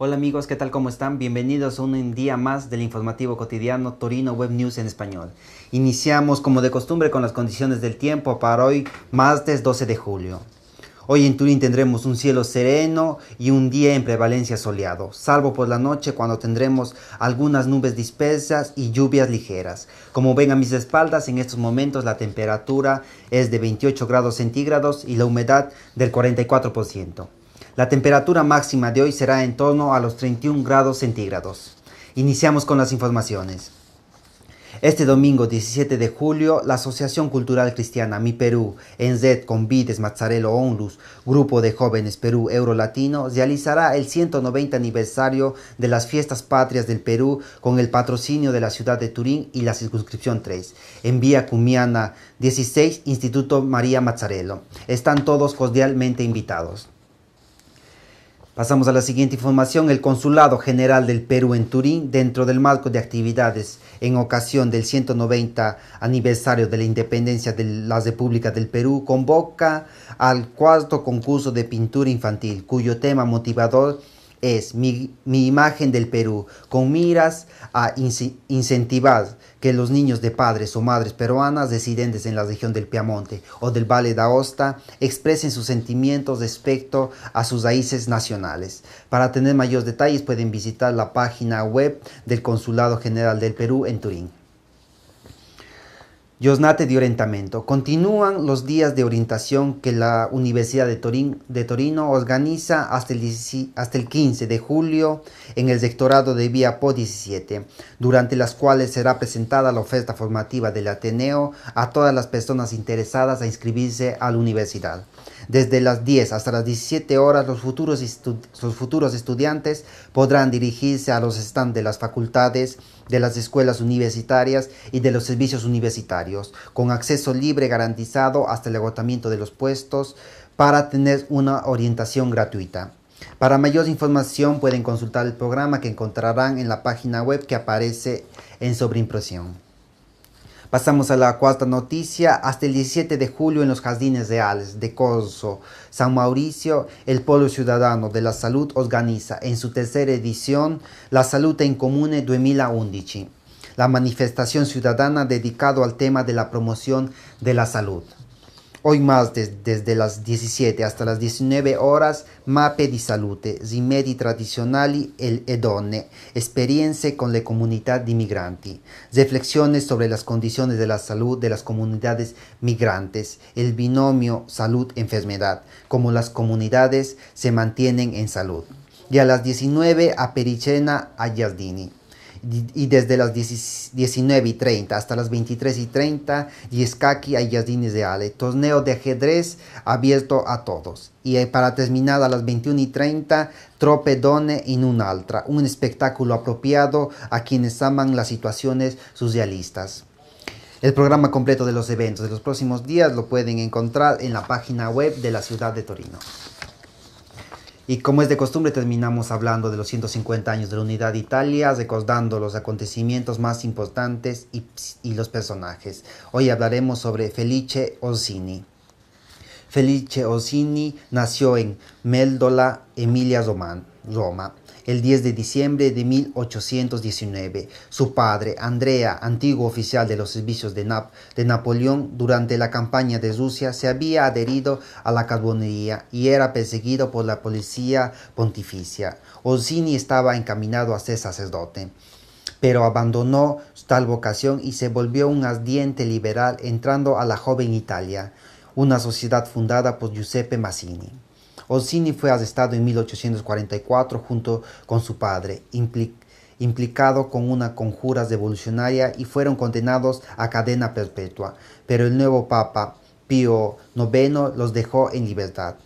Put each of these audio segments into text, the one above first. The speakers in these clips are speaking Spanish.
Hola amigos, ¿qué tal? ¿Cómo están? Bienvenidos a un día más del informativo cotidiano Torino Web News en español. Iniciamos como de costumbre con las condiciones del tiempo para hoy, martes 12 de julio. Hoy en Turín tendremos un cielo sereno y un día en prevalencia soleado, salvo por la noche cuando tendremos algunas nubes dispersas y lluvias ligeras. Como ven a mis espaldas, en estos momentos la temperatura es de 28 grados centígrados y la humedad del 44%. La temperatura máxima de hoy será en torno a los 31 grados centígrados. Iniciamos con las informaciones. Este domingo 17 de julio, la Asociación Cultural Cristiana Mi Perú, z Convides, Mazzarello, ONLUS, Grupo de Jóvenes Perú Eurolatino, realizará el 190 aniversario de las Fiestas Patrias del Perú con el patrocinio de la ciudad de Turín y la circunscripción 3, en Vía Cumiana 16, Instituto María Mazzarello. Están todos cordialmente invitados. Pasamos a la siguiente información. El Consulado General del Perú en Turín, dentro del marco de actividades en ocasión del 190 aniversario de la independencia de la República del Perú, convoca al cuarto concurso de pintura infantil, cuyo tema motivador es es mi, imagen del Perú, con miras a incentivar que los niños de padres o madres peruanas residentes en la región del Piamonte o del Valle de Aosta expresen sus sentimientos respecto a sus raíces nacionales. Para tener mayores detalles pueden visitar la página web del Consulado General del Perú en Turín. Yosnate de orientamiento. Continúan los días de orientación que la Universidad de, de Torino organiza hasta el, 15 de julio en el sectorado de Vía Po 17, durante las cuales será presentada la oferta formativa del Ateneo a todas las personas interesadas a inscribirse a la universidad. Desde las 10 hasta las 17 horas los futuros, los futuros estudiantes podrán dirigirse a los stands de las facultades, de las escuelas universitarias y de los servicios universitarios, con acceso libre garantizado hasta el agotamiento de los puestos para tener una orientación gratuita. Para mayor información pueden consultar el programa que encontrarán en la página web que aparece en sobreimpresión. Pasamos a la cuarta noticia. Hasta el 17 de julio en los Jardines Reales de Corso, San Mauricio, el Polo Ciudadano de la Salud organiza en su tercera edición La Salud en Comune 2011, la manifestación ciudadana dedicada al tema de la promoción de la salud. Hoy más desde las 17 hasta las 19 horas MAPE di salute, Zimedi tradizionali el Edone, Experiencia con la Comunidad de migranti, reflexiones sobre las condiciones de la salud de las comunidades migrantes, el binomio salud-enfermedad, como las comunidades se mantienen en salud. Y a las 19 a Pericena Yardini y desde las 19 y 30 hasta las 23 y 30 y escaqui de Ale, torneo de ajedrez abierto a todos. Y eh, para terminar a las 21 y 30, Tropedone in Altra, un espectáculo apropiado a quienes aman las situaciones socialistas. El programa completo de los eventos de los próximos días lo pueden encontrar en la página web de la ciudad de Torino. Y como es de costumbre, terminamos hablando de los 150 años de la Unidad de Italia, recordando los acontecimientos más importantes y, los personajes. Hoy hablaremos sobre Felice Orsini. Felice Orsini nació en Meldola, Emilia Romagna. Roma, el 10 de diciembre de 1819. Su padre, Andrea, antiguo oficial de los servicios de, Nap de Napoleón durante la campaña de Rusia, se había adherido a la carbonería y era perseguido por la policía pontificia. Orsini estaba encaminado a ser sacerdote pero abandonó tal vocación y se volvió un ardiente liberal entrando a la joven Italia, una sociedad fundada por Giuseppe Massini. Orsini fue arrestado en 1844 junto con su padre, implicado con una conjura revolucionaria y fueron condenados a cadena perpetua, pero el nuevo Papa Pío IX los dejó en libertad.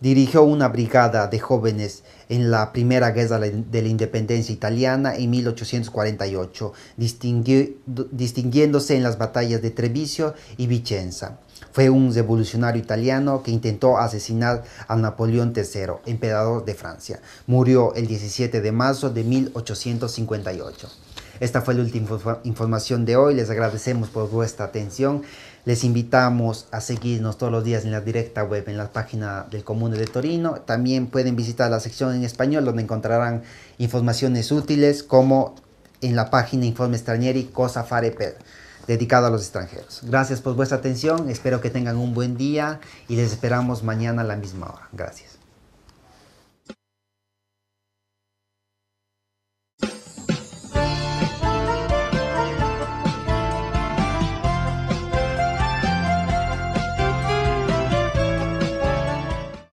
Dirigió una brigada de jóvenes en la Primera Guerra de la Independencia Italiana en 1848, distinguiéndose en las batallas de Treviso y Vicenza. Fue un revolucionario italiano que intentó asesinar a Napoleón III, emperador de Francia. Murió el 17 de marzo de 1858. Esta fue la última información de hoy. Les agradecemos por vuestra atención. Les invitamos a seguirnos todos los días en la directa web, en la página del Comune de Torino. También pueden visitar la sección en español donde encontrarán informaciones útiles como en la página Informe Extranieri Cosa Fare Per, dedicado a los extranjeros. Gracias por vuestra atención, espero que tengan un buen día y les esperamos mañana a la misma hora. Gracias.